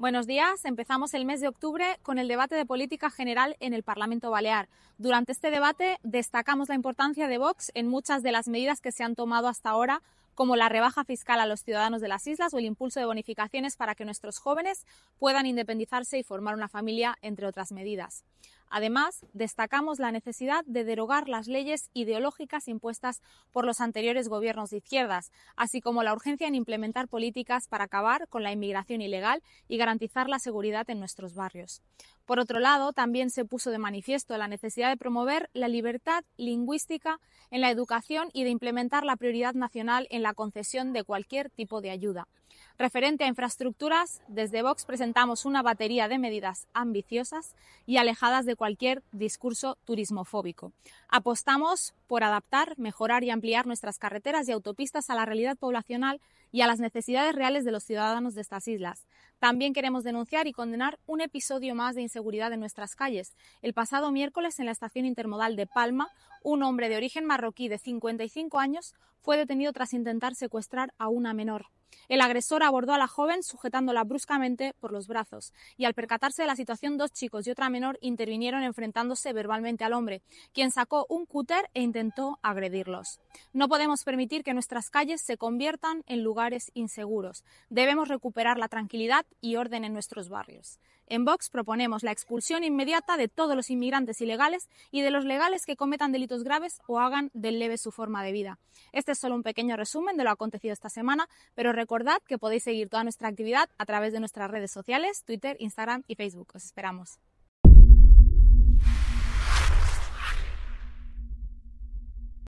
Buenos días. Empezamos el mes de octubre con el debate de política general en el Parlamento Balear. Durante este debate destacamos la importancia de Vox en muchas de las medidas que se han tomado hasta ahora como la rebaja fiscal a los ciudadanos de las islas o el impulso de bonificaciones para que nuestros jóvenes puedan independizarse y formar una familia, entre otras medidas. Además, destacamos la necesidad de derogar las leyes ideológicas impuestas por los anteriores gobiernos de izquierdas, así como la urgencia en implementar políticas para acabar con la inmigración ilegal y garantizar la seguridad en nuestros barrios. Por otro lado, también se puso de manifiesto la necesidad de promover la libertad lingüística en la educación y de implementar la prioridad nacional en la concesión de cualquier tipo de ayuda. Referente a infraestructuras, desde Vox presentamos una batería de medidas ambiciosas y alejadas de cualquier discurso turismofóbico. Apostamos por adaptar, mejorar y ampliar nuestras carreteras y autopistas a la realidad poblacional y a las necesidades reales de los ciudadanos de estas islas. También queremos denunciar y condenar un episodio más de inseguridad en nuestras calles. El pasado miércoles, en la estación intermodal de Palma, un hombre de origen marroquí de 55 años fue detenido tras intentar secuestrar a una menor. El agresor abordó a la joven sujetándola bruscamente por los brazos y al percatarse de la situación dos chicos y otra menor intervinieron enfrentándose verbalmente al hombre, quien sacó un cúter e intentó agredirlos. No podemos permitir que nuestras calles se conviertan en lugar inseguros. Debemos recuperar la tranquilidad y orden en nuestros barrios. En Vox proponemos la expulsión inmediata de todos los inmigrantes ilegales y de los legales que cometan delitos graves o hagan del leve su forma de vida. Este es solo un pequeño resumen de lo acontecido esta semana, pero recordad que podéis seguir toda nuestra actividad a través de nuestras redes sociales, Twitter, Instagram y Facebook. Os esperamos.